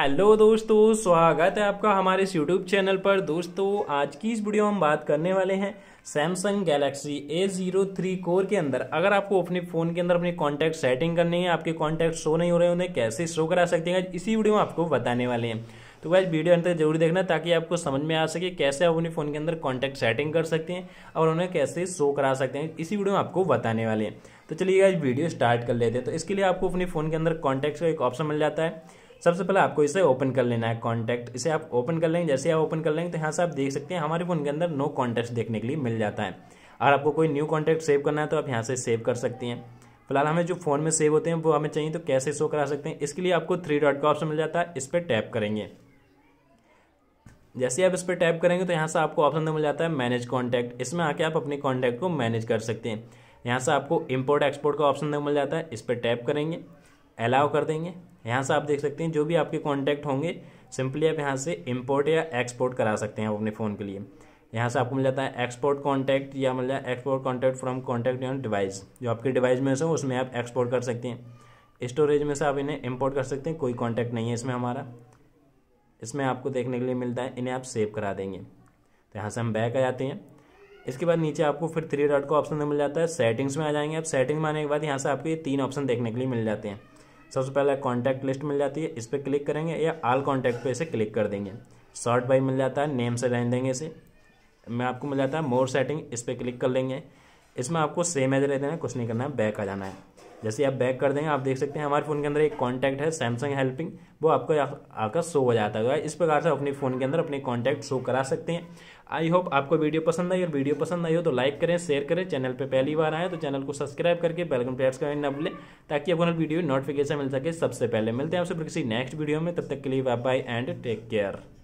hello दोस्तों स्वागत है आपका हमारे इस यूट्यूब चैनल पर दोस्तों आज की इस वीडियो में हम बात करने वाले हैं Samsung Galaxy A zero three core के अंदर अगर आपको अपने फ़ोन के अंदर अपने कॉन्टैक्ट सेटिंग करनी है आपके कॉन्टैक्ट शो नहीं हो रहे उन्हें कैसे शो करा सकते हैं इसी वीडियो में आपको बताने वाले हैं तो वह वीडियो अंतर जरूर देखना ताकि आपको समझ में आ सके कैसे आप अपने फ़ोन के अंदर कॉन्टैक्ट सेटिंग कर सकते हैं और उन्हें कैसे शो करा सकते हैं इसी वीडियो में आपको बताने वाले हैं तो चलिए आज वीडियो स्टार्ट कर लेते हैं तो इसके लिए आपको अपने फ़ोन के अंदर कॉन्टैक्ट का एक ऑप्शन मिल जाता है सबसे पहले आपको इसे ओपन कर लेना है कॉन्टैक्ट इसे आप ओपन कर लेंगे जैसे आप ओपन कर लेंगे तो यहाँ से आप देख सकते हैं हमारे फोन के अंदर नो कॉन्टैक्ट देखने के लिए मिल जाता है और आपको कोई न्यू कॉन्टैक्ट सेव करना है तो आप यहाँ से सेव कर सकती हैं फिलहाल हमें जो फ़ोन में सेव होते हैं वो हमें चाहिए तो कैसे शो करा सकते हैं इसके लिए आपको थ्री डॉट का ऑप्शन मिल जाता है इस पर टैप करेंगे जैसे आप इस पर टैप करेंगे तो यहाँ से आपको ऑप्शन तो मिल जाता है मैनेज कॉन्टैक्ट इसमें आके आप अपने कॉन्टैक्ट को मैनेज कर सकते हैं यहाँ से आपको इम्पोर्ट एक्सपोर्ट का ऑप्शन तो मिल जाता है इस पर टैप करेंगे अलाउ कर देंगे यहाँ से आप देख सकते हैं जो भी आपके कॉन्टैक्ट होंगे सिंपली आप यहाँ से इम्पोर्ट या एक्सपोर्ट करा सकते हैं अपने फ़ोन के लिए यहाँ से आपको मिल जाता है एक्सपोर्ट कॉन्टैक्ट या मिल जाए export contact from contact on device जो आपके डिवाइस में से हो उसमें आप एक्सपोर्ट कर सकते हैं स्टोरेज में से आप इन्हें इम्पोर्ट कर सकते हैं कोई कॉन्टैक्ट नहीं है इसमें हमारा इसमें आपको देखने के लिए मिलता है इन्हें आप सेव करा देंगे तो यहाँ से हम बैक आ जाते हैं इसके बाद नीचे आपको फिर थ्री डॉट का ऑप्शन तो मिल जाता है सेटिंग्स में आ जाएंगे आप सेटिंग में आने के बाद यहाँ से आपको ये तीन ऑप्शन देखने के लिए मिल जाते हैं सबसे पहले कॉन्टैक्ट लिस्ट मिल जाती है इस पर क्लिक करेंगे या आल कॉन्टैक्ट पे इसे क्लिक कर देंगे शॉर्ट बाई मिल जाता है नेम से रहने देंगे इसे मैं आपको मिल जाता है मोर सेटिंग इस पर क्लिक कर लेंगे इसमें आपको सेम एज रह देना कुछ नहीं करना है बैक आ जाना है जैसे आप बैक कर देंगे आप देख सकते हैं हमारे फ़ोन के अंदर एक कॉन्टैक्ट है सैमसंग हेल्पिंग वो आपको आकर शो हो जाता है तो इस प्रकार से अपने फ़ोन के अंदर अपने कॉन्टैक्ट शो करा सकते हैं आई होप आपको वीडियो पसंद आई और वीडियो पसंद आई हो तो लाइक करें शेयर करें चैनल पर पहली बार आए तो चैनल को सब्सक्राइब करके बेलकन प्रेस करें ना भूलें ताकि आपको वीडियो नोटिफिकेशन मिल सके सबसे पहले मिलते हैं आपसे किसी नेक्स्ट वीडियो में तब तक के लिए bye bye and take care